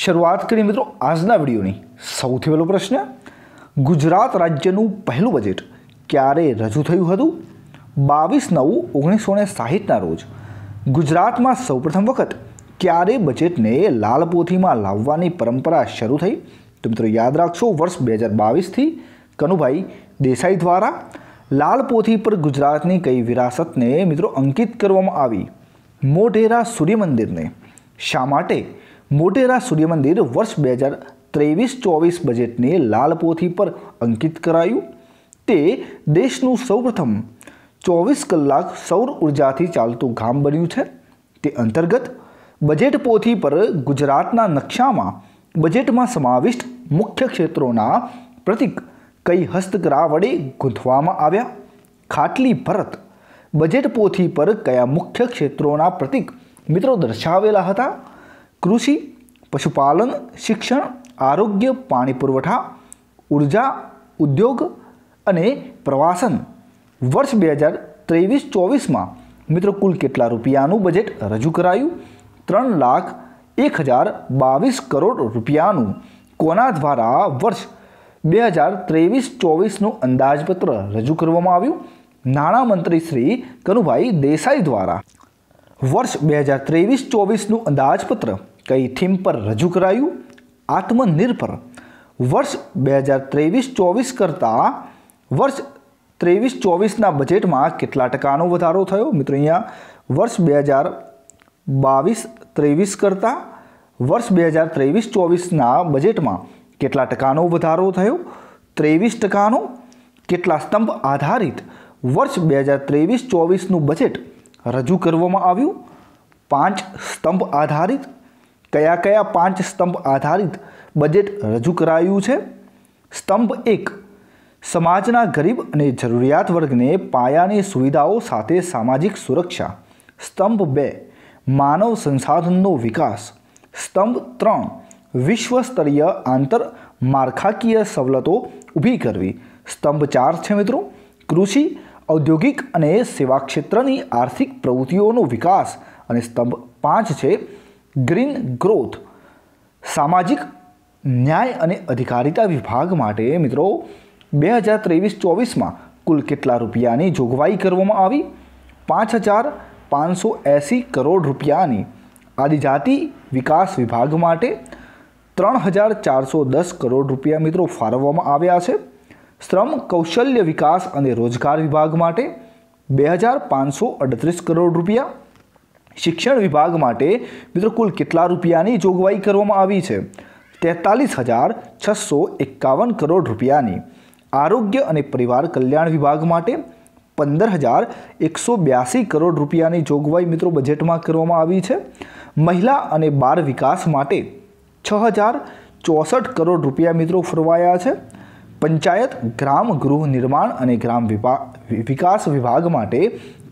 શરૂઆત કરીએ મિત્રો આજના વિડીયોની સૌથી પહેલો પ્રશ્ન ગુજરાત રાજ્યનું પહેલું બજેટ ક્યારે રજૂ થયું હતું બાવીસ નવ ઓગણીસો ને સાહીઠના રોજ ગુજરાતમાં સૌપ્રથમ વખત ક્યારે બજેટને લાલપોથીમાં લાવવાની પરંપરા શરૂ થઈ તો મિત્રો યાદ રાખશો વર્ષ બે હજાર બાવીસથી કનુભાઈ દેસાઈ દ્વારા લાલપોથી પર ગુજરાતની કઈ વિરાસતને મિત્રો અંકિત કરવામાં આવી મોઢેરા સૂર્ય મંદિરને શા માટે મોટેરા સૂર્ય મંદિર વર્ષ બે હજાર ત્રેવીસ ચોવીસ બજેટને લાલપોથી પર અંકિત કરાયું તે દેશનું સૌપ્રથમ ચોવીસ કલાક સૌર ઉર્જાથી ચાલતું ગામ બન્યું છે તે અંતર્ગત બજેટ પોથી પર ગુજરાતના નકશામાં બજેટમાં સમાવિષ્ટ મુખ્ય ક્ષેત્રોના પ્રતિક કઈ હસ્તકરા વડે ગૂંથવામાં આવ્યા ખાટલી ભરત બજેટ પોથી પર કયા મુખ્ય ક્ષેત્રોના પ્રતિક મિત્રો દર્શાવેલા હતા કૃષિ પશુપાલન શિક્ષણ આરોગ્ય પાણી પુરવઠા ઉર્જા ઉદ્યોગ અને પ્રવાસન વર્ષ બે હજાર ત્રેવીસ ચોવીસમાં મિત્રો કુલ કેટલા રૂપિયાનું બજેટ રજૂ કરાયું ત્રણ લાખ એક હજાર બાવીસ કરોડ રૂપિયાનું કોના દ્વારા વર્ષ બે હજાર ત્રેવીસ ચોવીસનું અંદાજપત્ર રજૂ કરવામાં આવ્યું નાણામંત્રી શ્રી કનુભાઈ દેસાઈ દ્વારા વર્ષ બે હજાર ત્રેવીસ ચોવીસનું અંદાજપત્ર કઈ થીમ પર રજૂ કરાયું આત્મનિર્ભર વર્ષ બે હજાર ત્રેવીસ ચોવીસ કરતાં વર્ષ ત્રેવીસ ચોવીસના બજેટમાં કેટલા ટકાનો વધારો થયો મિત્રો અહીંયા વર્ષ બે હજાર બાવીસ ત્રેવીસ કરતાં વર્ષ બે હજાર ત્રેવીસ ચોવીસના બજેટમાં કેટલા ટકાનો વધારો થયો ત્રેવીસ ટકાનો કેટલા સ્તંભ આધારિત વર્ષ બે હજાર ત્રેવીસ ચોવીસનું બજેટ રજૂ કરવામાં આવ્યું પાંચ સ્તંભ આધારિત કયા કયા પાંચ સ્તંભ આધારિત બજેટ રજૂ કરાયું છે સ્તંભ એક સમાજના ગરીબ અને જરૂરિયાત વર્ગને પાયાની સુવિધાઓ સાથે સામાજિક સુરક્ષા સ્તંભ બે માનવ સંસાધનનો વિકાસ સ્તંભ ત્રણ વિશ્વસ્તરીય આંતર માળખાકીય સવલતો ઊભી કરવી સ્તંભ ચાર છે મિત્રો કૃષિ ઔદ્યોગિક અને સેવા ક્ષેત્રની આર્થિક પ્રવૃત્તિઓનો વિકાસ અને સ્તંભ પાંચ છે ગ્રીન ગ્રોથ સામાજિક ન્યાય અને અધિકારિતા વિભાગ માટે મિત્રો બે હજાર ત્રેવીસ ચોવીસમાં કુલ કેટલા રૂપિયાની જોગવાઈ કરવામાં આવી પાંચ હજાર પાંચસો એંસી કરોડ રૂપિયાની આદિજાતિ વિકાસ વિભાગ માટે ત્રણ હજાર ચારસો દસ કરોડ રૂપિયા મિત્રો ફાળવવામાં આવ્યા છે શ્રમ કૌશલ્ય વિકાસ અને રોજગાર વિભાગ માટે બે હજાર પાંચસો અડત્રીસ કરોડ રૂપિયા શિક્ષણ વિભાગ માટે મિત્રો કુલ કેટલા રૂપિયાની જોગવાઈ કરવામાં આવી છે તેતાલીસ હજાર છસો એકાવન કરોડ રૂપિયાની આરોગ્ય અને પરિવાર કલ્યાણ વિભાગ માટે પંદર હજાર એકસો બ્યાસી કરોડ રૂપિયાની જોગવાઈ મિત્રો બજેટમાં કરવામાં આવી છે મહિલા અને બાળ વિકાસ માટે છ હજાર ચોસઠ કરોડ રૂપિયા મિત્રો ફરવાયા છે પંચાયત ગ્રામ ગૃહ નિર્માણ અને ગ્રામ વિકાસ વિભાગ માટે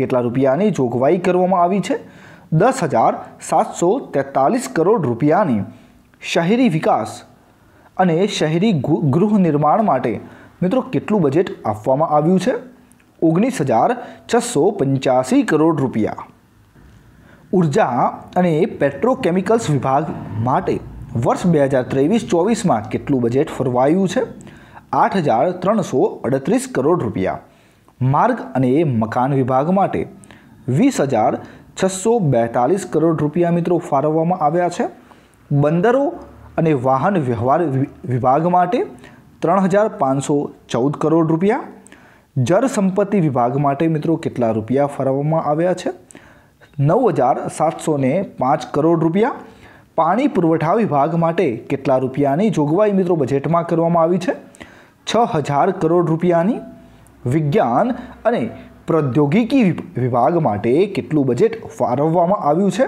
કેટલા રૂપિયાની જોગવાઈ કરવામાં આવી છે દસ હજાર સાતસો તેતાલીસ કરોડ રૂપિયાની શહેરી વિકાસ અને શહેરી ગૃહ નિર્માણ માટે મિત્રો કેટલું બજેટ આપવામાં આવ્યું છે ઓગણીસ હજાર છસો પંચ્યાસી કરોડ રૂપિયા ઉર્જા અને પેટ્રોકેમિકલ્સ વિભાગ માટે વર્ષ બે હજાર ત્રેવીસ ચોવીસમાં કેટલું બજેટ ફરવાયું છે આઠ હજાર ત્રણસો અડત્રીસ કરોડ રૂપિયા માર્ગ અને મકાન વિભાગ માટે વીસ હજાર છસો બેતાલીસ કરોડ રૂપિયા મિત્રો ફાળવવામાં આવ્યા છે બંદરો અને વાહન વ્યવહાર વિભાગ માટે ત્રણ હજાર પાંચસો ચૌદ કરોડ રૂપિયા જળ સંપત્તિ વિભાગ માટે મિત્રો કેટલા રૂપિયા ફાળવવામાં આવ્યા છે નવ હજાર સાતસો પાંચ કરોડ રૂપિયા પાણી પુરવઠા વિભાગ માટે કેટલા રૂપિયાની જોગવાઈ મિત્રો બજેટમાં કરવામાં આવી છે છ હજાર કરોડ રૂપિયાની વિજ્ઞાન અને પ્રૌદ્યોગિકી વિભાગ માટે કેટલું બજેટ ફાળવવામાં આવ્યું છે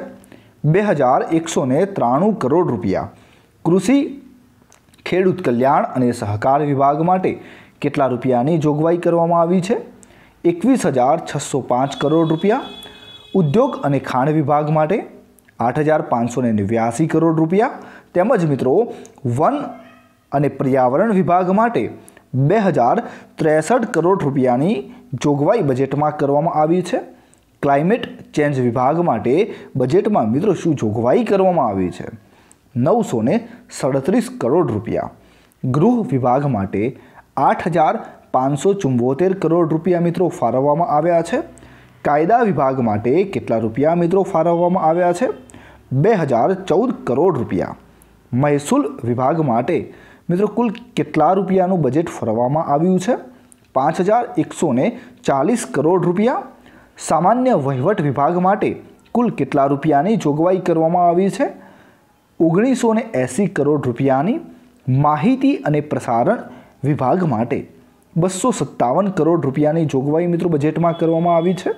બે હજાર એકસો ત્રાણું કરોડ રૂપિયા કૃષિ ખેડૂત કલ્યાણ અને સહકાર વિભાગ માટે કેટલા રૂપિયાની જોગવાઈ કરવામાં આવી છે એકવીસ હજાર છસો પાંચ કરોડ રૂપિયા ઉદ્યોગ અને ખાણ વિભાગ માટે આઠ હજાર પાંચસો નેવ્યાસી કરોડ રૂપિયા તેમજ મિત્રો વન અને પર્યાવરણ વિભાગ માટે બે હજાર ત્રેસઠ કરોડ રૂપિયાની જોગવાઈ બજેટમાં કરવામાં આવી છે ક્લાઇમેટ ચેન્જ વિભાગ માટે બજેટમાં મિત્રો શું જોગવાઈ કરવામાં આવી છે નવસો સડત્રીસ કરોડ રૂપિયા ગૃહ વિભાગ માટે આઠ હજાર પાંચસો ચુંબોતેર કરોડ રૂપિયા મિત્રો ફાળવવામાં આવ્યા છે કાયદા વિભાગ માટે કેટલા રૂપિયા મિત્રો ફાળવવામાં આવ્યા છે બે હજાર ચૌદ કરોડ રૂપિયા મહેસૂલ વિભાગ માટે મિત્રો કુલ કેટલા રૂપિયાનું બજેટ ફરવામાં આવ્યું છે પાંચ હજાર એકસો ચાલીસ કરોડ રૂપિયા સામાન્ય વહીવટ વિભાગ માટે કુલ કેટલા રૂપિયાની જોગવાઈ કરવામાં આવી છે ઓગણીસો એંસી કરોડ રૂપિયાની માહિતી અને પ્રસારણ વિભાગ માટે બસો સત્તાવન કરોડ રૂપિયાની જોગવાઈ મિત્રો બજેટમાં કરવામાં આવી છે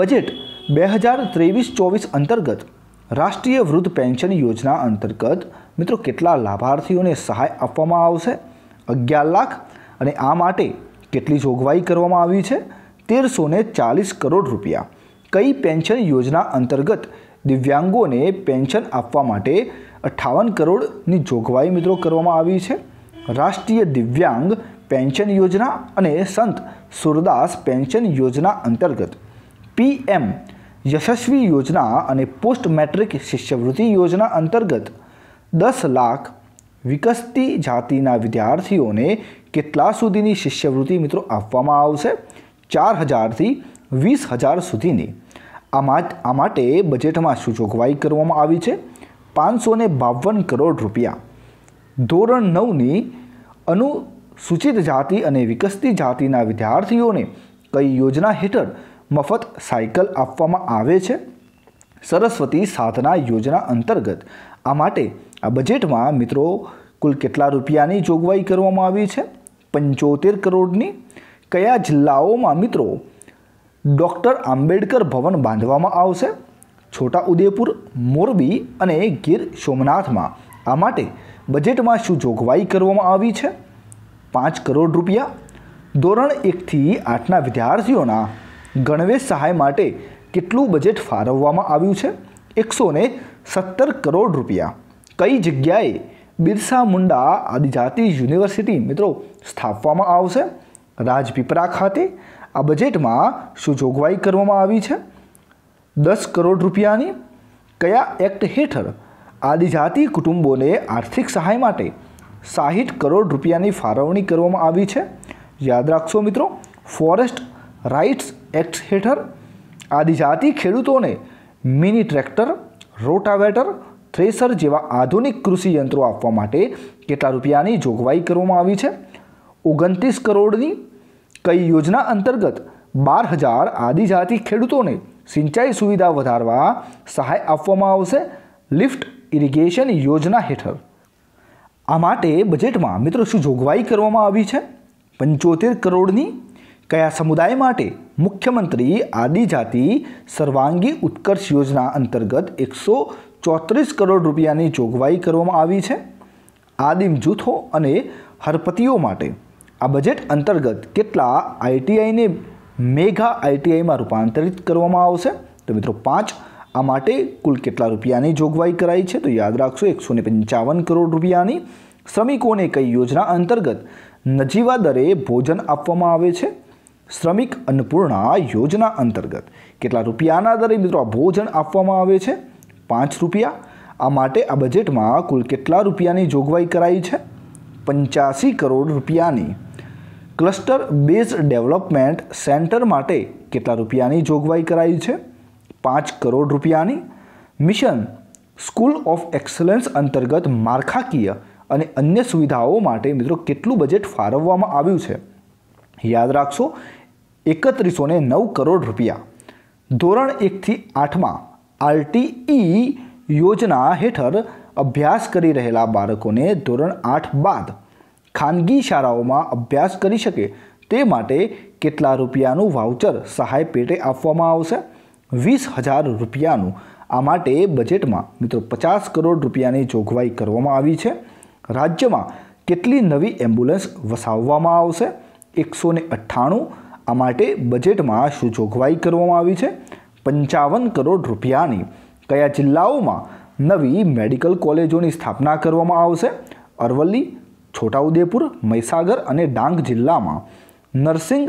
બજેટ બે હજાર ત્રેવીસ ચોવીસ અંતર્ગત રાષ્ટ્રીય વૃદ્ધ પેન્શન યોજના અંતર્ગત મિત્રો કેટલા લાભાર્થીઓને સહાય આપવામાં આવશે અગિયાર લાખ અને આ માટે કેટલી જોગવાઈ કરવામાં આવી છે તેરસો ચાલીસ કરોડ રૂપિયા કઈ પેન્શન યોજના અંતર્ગત દિવ્યાંગોને પેન્શન આપવા માટે અઠ્ઠાવન કરોડની જોગવાઈ મિત્રો કરવામાં આવી છે રાષ્ટ્રીય દિવ્યાંગ પેન્શન યોજના અને સંત સુરદાસ પેન્શન યોજના અંતર્ગત પીએમ યશસ્વી યોજના અને પોસ્ટ મેટ્રિક શિષ્યવૃત્તિ યોજના અંતર્ગત દસ લાખ વિકસતી જાતિના વિદ્યાર્થીઓને કેટલા સુધીની શિષ્યવૃત્તિ મિત્રો આપવામાં આવશે ચાર હજારથી વીસ હજાર સુધીની આ માટે બજેટમાં શું જોગવાઈ કરવામાં આવી છે પાંચસો બાવન કરોડ રૂપિયા ધોરણ નવની અનુસૂચિત જાતિ અને વિકસતી જાતિના વિદ્યાર્થીઓને કઈ યોજના હેઠળ મફત સાયકલ આપવામાં આવે છે સરસ્વતી સાધના યોજના અંતર્ગત આ માટે આ બજેટમાં મિત્રો કુલ કેટલા રૂપિયાની જોગવાઈ કરવામાં આવી છે પંચોતેર કરોડની કયા જિલ્લાઓમાં મિત્રો ડૉક્ટર આંબેડકર ભવન બાંધવામાં આવશે છોટા ઉદેપુર મોરબી અને ગીર સોમનાથમાં આ માટે બજેટમાં શું જોગવાઈ કરવામાં આવી છે પાંચ કરોડ રૂપિયા ધોરણ એકથી આઠના વિદ્યાર્થીઓના ગણવેશ સહાય માટે કેટલું બજેટ ફાળવવામાં આવ્યું છે એકસો ને સત્તર કરોડ રૂપિયા કઈ જગ્યાએ બિરસા મુંડા આદિજાતિ યુનિવર્સિટી મિત્રો સ્થાપવામાં આવશે રાજપીપરા ખાતે આ બજેટમાં શું જોગવાઈ કરવામાં આવી છે દસ કરોડ રૂપિયાની કયા એક્ટ હેઠળ આદિજાતિ કુટુંબોને આર્થિક સહાય માટે સાહીઠ કરોડ રૂપિયાની ફાળવણી કરવામાં આવી છે યાદ રાખશો મિત્રો ફોરેસ્ટ રાઇટ્સ એક્ટ હેઠળ આદિજાતિ ખેડૂતોને મિની ટ્રેક્ટર રોટાવેટર થ્રેસર જેવા આધુનિક કૃષિ યંત્રો આપવા માટે કેટલા રૂપિયાની જોગવાઈ કરવામાં આવી છે ઓગણત્રીસ કરોડની કઈ યોજના અંતર્ગત બાર હજાર આદિજાતિ ખેડૂતોને સિંચાઈ સુવિધા વધારવા સહાય આપવામાં આવશે લિફ્ટ ઇરિગેશન યોજના હેઠળ આ માટે બજેટમાં મિત્રો શું જોગવાઈ કરવામાં આવી છે પંચોતેર કરોડની કયા સમુદાય માટે મુખ્યમંત્રી આદિજાતિ સર્વાંગી ઉત્કર્ષ યોજના અંતર્ગત એકસો ચોત્રીસ કરોડ રૂપિયાની જોગવાઈ કરવામાં આવી છે આદિમ જૂથો અને હરપતિઓ માટે આ બજેટ અંતર્ગત કેટલા આઈટીઆઈને મેઘા આઈટીઆઈમાં રૂપાંતરિત કરવામાં આવશે તો મિત્રો પાંચ આ માટે કુલ કેટલા રૂપિયાની જોગવાઈ કરાઈ છે તો યાદ રાખશો એકસો પંચાવન કરોડ રૂપિયાની શ્રમિકોને કઈ યોજના અંતર્ગત નજીવા દરે ભોજન આપવામાં આવે છે શ્રમિક અન્નપૂર્ણા યોજના અંતર્ગત કેટલા રૂપિયાના દરે મિત્રો ભોજન આપવામાં આવે છે પાંચ રૂપિયા આ માટે આ બજેટમાં કુલ કેટલા રૂપિયાની જોગવાઈ કરાઈ છે પંચ્યાસી કરોડ રૂપિયાની ક્લસ્ટર બેઝ ડેવલપમેન્ટ સેન્ટર માટે કેટલા રૂપિયાની જોગવાઈ કરાઈ છે પાંચ કરોડ રૂપિયાની મિશન સ્કૂલ ઓફ એક્સલન્સ અંતર્ગત માળખાકીય અને અન્ય સુવિધાઓ માટે મિત્રો કેટલું બજેટ ફાળવવામાં આવ્યું છે યાદ રાખશો એકત્રીસો ને નવ કરોડ રૂપિયા ધોરણ એકથી આઠમાં આરટીઈ યોજના હેઠળ અભ્યાસ કરી રહેલા બાળકોને ધોરણ આઠ બાદ ખાનગી શાળાઓમાં અભ્યાસ કરી શકે તે માટે કેટલા રૂપિયાનું વાઉચર સહાય પેટે આપવામાં આવશે વીસ હજાર રૂપિયાનું આ માટે બજેટમાં મિત્રો પચાસ કરોડ રૂપિયાની જોગવાઈ કરવામાં આવી છે રાજ્યમાં કેટલી નવી એમ્બ્યુલન્સ વસાવવામાં આવશે એકસો ને અઠ્ઠાણું આ માટે બજેટમાં શું જોગવાઈ કરવામાં આવી છે પંચાવન કરોડ રૂપિયાની કયા જિલ્લાઓમાં નવી મેડિકલ કોલેજોની સ્થાપના કરવામાં આવશે અરવલ્લી છોટાઉદેપુર મહીસાગર અને ડાંગ જિલ્લામાં નર્સિંગ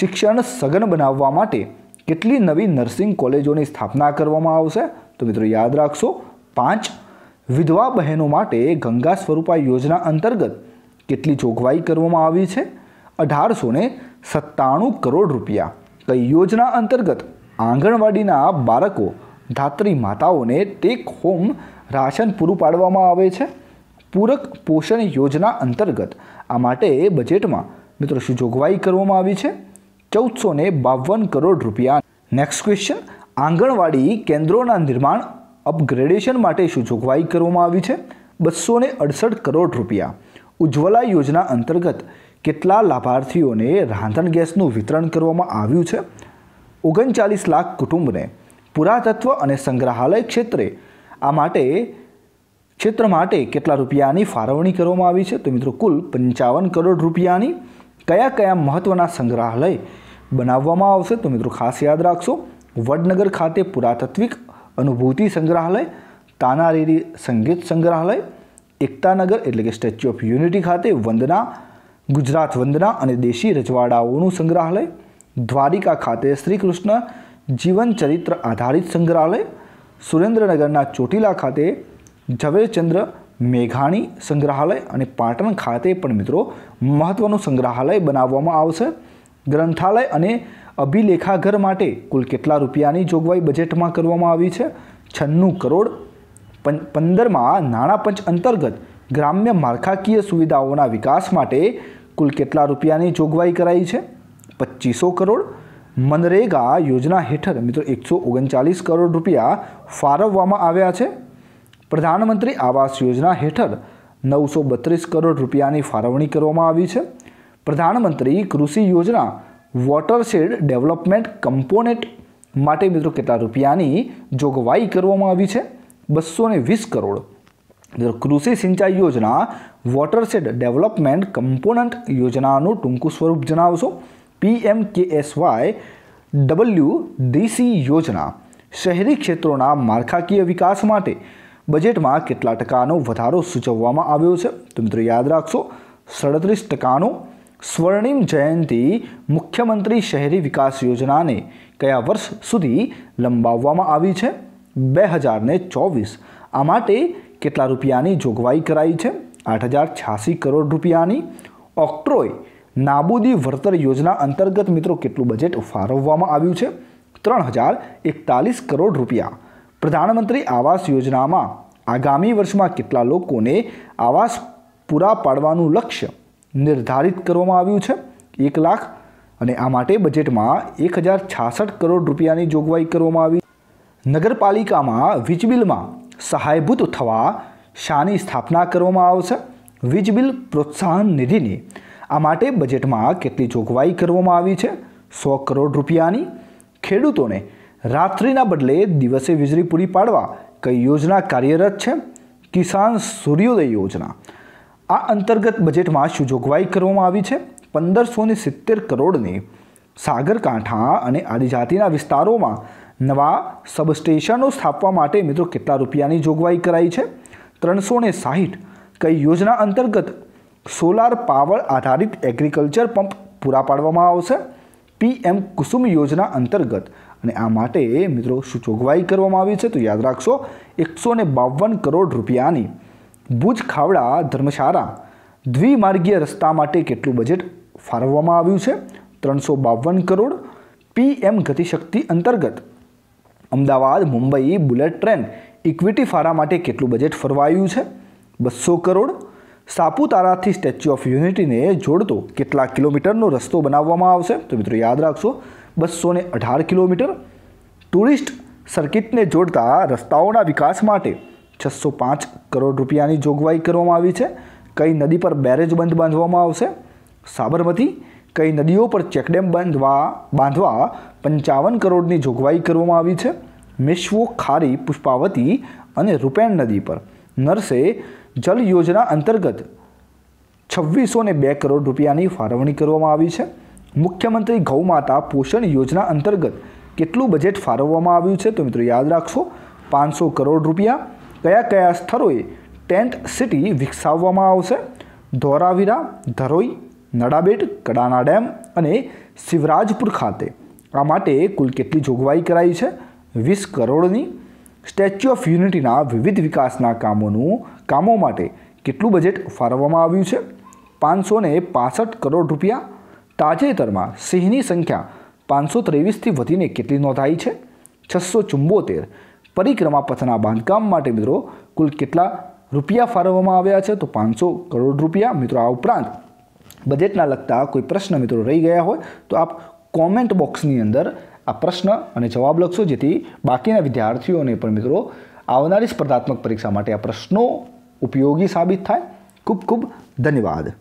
શિક્ષણ સઘન બનાવવા માટે કેટલી નવી નર્સિંગ કોલેજોની સ્થાપના કરવામાં આવશે તો મિત્રો યાદ રાખશો પાંચ વિધવા બહેનો માટે ગંગા સ્વરૂપા યોજના અંતર્ગત કેટલી જોગવાઈ કરવામાં આવી છે અઢારસો ને સત્તાણું કરોડ રૂપિયા કઈ યોજના અંતર્ગત આંગણવાડીના બાળકો ધાત્રી માતાઓને ટેક હોમ રાશન પૂરું પાડવામાં આવે છે પૂરક પોષણ યોજના અંતર્ગત આ માટે બજેટમાં મિત્રો શું જોગવાઈ કરવામાં આવી છે ચૌદસો ને બાવન કરોડ રૂપિયા નેક્સ્ટ ક્વેશ્ચન આંગણવાડી કેન્દ્રોના નિર્માણ અપગ્રેડેશન માટે શું જોગવાઈ કરવામાં આવી છે બસો અડસઠ કરોડ રૂપિયા ઉજ્જવલા યોજના અંતર્ગત કેટલા લાભાર્થીઓને રાંધણ ગેસનું વિતરણ કરવામાં આવ્યું છે ઓગણચાલીસ લાખ કુટુંબને પુરાતત્વ અને સંગ્રહાલય ક્ષેત્રે આ માટે ક્ષેત્ર માટે કેટલા રૂપિયાની ફાળવણી કરવામાં આવી છે તો મિત્રો કુલ પંચાવન કરોડ રૂપિયાની કયા કયા મહત્ત્વના સંગ્રહાલય બનાવવામાં આવશે તો મિત્રો ખાસ યાદ રાખશો વડનગર ખાતે પુરાતત્વિક અનુભૂતિ સંગ્રહાલય તાનારીરી સંગીત સંગ્રહાલય એકતાનગર એટલે કે સ્ટેચ્યુ ઓફ યુનિટી ખાતે વંદના ગુજરાત વંદના અને દેશી રજવાડાઓનું સંગ્રહાલય દ્વારિકા ખાતે શ્રી કૃષ્ણ જીવનચરિત્ર આધારિત સંગ્રહાલય સુરેન્દ્રનગરના ચોટીલા ખાતે ઝવેરચંદ્ર મેઘાણી સંગ્રહાલય અને પાટણ ખાતે પણ મિત્રો મહત્ત્વનું સંગ્રહાલય બનાવવામાં આવશે ગ્રંથાલય અને અભિલેખાઘર માટે કુલ કેટલા રૂપિયાની જોગવાઈ બજેટમાં કરવામાં આવી છે છન્નું કરોડ પંદરમાં નાણાં પંચ અંતર્ગત ગ્રામ્ય માળખાકીય સુવિધાઓના વિકાસ માટે કુલ કેટલા રૂપિયાની જોગવાઈ કરાઈ છે પચીસો કરોડ મનરેગા યોજના હેઠળ મિત્રો એકસો ઓગણચાલીસ કરોડ રૂપિયા ફાળવવામાં આવ્યા છે પ્રધાનમંત્રી આવાસ યોજના હેઠળ નવસો બત્રીસ કરોડ રૂપિયાની ફાળવણી કરવામાં આવી છે પ્રધાનમંત્રી કૃષિ યોજના વોટરશેડ ડેવલપમેન્ટ કમ્પોનેટ માટે મિત્રો કેટલા રૂપિયાની જોગવાઈ કરવામાં આવી છે બસો ને વીસ કરોડ કૃષિ સિંચાઈ યોજના વોટરશેડ ડેવલપમેન્ટ કમ્પોનન્ટ યોજનાનું ટૂંકું સ્વરૂપ જણાવશો પીએમ વાય ડબલ્યુ ડીસી યોજના શહેરી ક્ષેત્રોના માળખાકીય વિકાસ માટે બજેટમાં કેટલા ટકાનો વધારો સૂચવવામાં આવ્યો છે તો મિત્રો યાદ રાખશો સડત્રીસ ટકાનો સ્વર્ણિમ જયંતિ મુખ્યમંત્રી શહેરી વિકાસ યોજનાને કયા વર્ષ સુધી લંબાવવામાં આવી છે બે હજારને ચોવીસ આ માટે કેટલા રૂપિયાની જોગવાઈ કરાઈ છે આઠ હજાર છ્યાસી કરોડ રૂપિયાની ઓક્ટ્રોય નાબૂદી વળતર યોજના અંતર્ગત મિત્રો કેટલું બજેટ ફાળવવામાં આવ્યું છે ત્રણ હજાર એકતાલીસ કરોડ રૂપિયા પ્રધાનમંત્રી આવાસ યોજનામાં આગામી વર્ષમાં કેટલા લોકોને આવાસ પૂરા પાડવાનું લક્ષ્ય નિર્ધારિત કરવામાં આવ્યું છે એક લાખ અને આ માટે બજેટમાં એક હજાર છાસઠ કરોડ રૂપિયાની જોગવાઈ કરવામાં આવી નગરપાલિકામાં વીજબિલમાં સહાયભૂત થવા શાની સ્થાપના કરવામાં આવશે વીજ બિલ પ્રોત્સાહન નિધિની આ માટે બજેટમાં કેટલી જોગવાઈ કરવામાં આવી છે સો કરોડ રૂપિયાની ખેડૂતોને રાત્રિના બદલે દિવસે વીજળી પૂરી પાડવા કઈ યોજના કાર્યરત છે કિસાન સૂર્યોદય યોજના આ અંતર્ગત બજેટમાં શું જોગવાઈ કરવામાં આવી છે પંદરસો ને સિત્તેર કરોડની સાગરકાંઠા અને આદિજાતિના વિસ્તારોમાં નવા સબસ્ટેશનો સ્થાપવા માટે મિત્રો કેટલા રૂપિયાની જોગવાઈ કરાઈ છે ત્રણસો ને સાહીઠ કઈ યોજના અંતર્ગત સોલાર પાવર આધારિત એગ્રીકલ્ચર પંપ પૂરા પાડવામાં આવશે પીએમ કુસુમ યોજના અંતર્ગત અને આ માટે મિત્રો શું જોગવાઈ કરવામાં આવી છે તો યાદ રાખશો એકસો ને બાવન કરોડ રૂપિયાની ભુજ ખાવડા ધર્મશાળા દ્વિમાર્ગીય રસ્તા માટે કેટલું બજેટ ફાળવવામાં આવ્યું છે ત્રણસો બાવન કરોડ પીએમ ગતિશક્તિ અંતર્ગત Ahmedabad Mumbai bullet train equity ફાળા માટે કેટલું બજેટ ફરવાયું છે બસો કરોડ સાપુતારાથી સ્ટેચ્યુ ઓફ યુનિટીને જોડતો કેટલા કિલોમીટરનો રસ્તો બનાવવામાં આવશે તો મિત્રો યાદ રાખશો બસો ને અઢાર કિલોમીટર ટુરિસ્ટ સર્કિટને જોડતા રસ્તાઓના વિકાસ માટે છસો પાંચ કરોડ રૂપિયાની જોગવાઈ કરવામાં આવી છે કઈ નદી પર બેરેજ બંધ બાંધવામાં આવશે સાબરમતી કઈ નદીઓ પર ચેકડેમ બાંધવા બાંધવા પંચાવન કરોડની જોગવાઈ કરવામાં આવી છે મિશ્વો ખારી પુષ્પાવતી અને રૂપેણ નદી પર નર્સે જલ યોજના અંતર્ગત છવ્વીસો ને બે કરોડ રૂપિયાની ફાળવણી કરવામાં આવી છે મુખ્યમંત્રી ગૌમાતા પોષણ યોજના અંતર્ગત કેટલું બજેટ ફાળવવામાં આવ્યું છે તો મિત્રો યાદ રાખશો પાંચસો કરોડ રૂપિયા કયા કયા સ્થળોએ ટેન્ટ સિટી વિકસાવવામાં આવશે ધોરાવીરા ધરોઈ નડાબેટ કડાના ડેમ અને શિવરાજપુર ખાતે આ માટે કુલ કેટલી જોગવાઈ કરાઈ છે વીસ કરોડની સ્ટેચ્યુ ઓફ યુનિટીના વિવિધ વિકાસના કામોનું કામો માટે કેટલું બજેટ ફાળવવામાં આવ્યું છે પાંચસો ને પાસઠ કરોડ રૂપિયા તાજેતરમાં સિંહની સંખ્યા પાંચસો ત્રેવીસથી વધીને કેટલી નોંધાઈ છે છસો ચુંબોતેર પરિક્રમા પથના બાંધકામ માટે મિત્રો કુલ કેટલા રૂપિયા ફાળવવામાં આવ્યા છે તો પાંચસો કરોડ રૂપિયા મિત્રો આ ઉપરાંત બજેટના લગતા કોઈ પ્રશ્ન મિત્રો રહી ગયા હોય તો આપ કોમેન્ટ બોક્સની અંદર આ પ્રશ્ન અને જવાબ લખશો જેથી બાકીના વિદ્યાર્થીઓને પણ મિત્રો આવનારી સ્પર્ધાત્મક પરીક્ષા માટે આ પ્રશ્નો ઉપયોગી સાબિત થાય ખૂબ ખૂબ ધન્યવાદ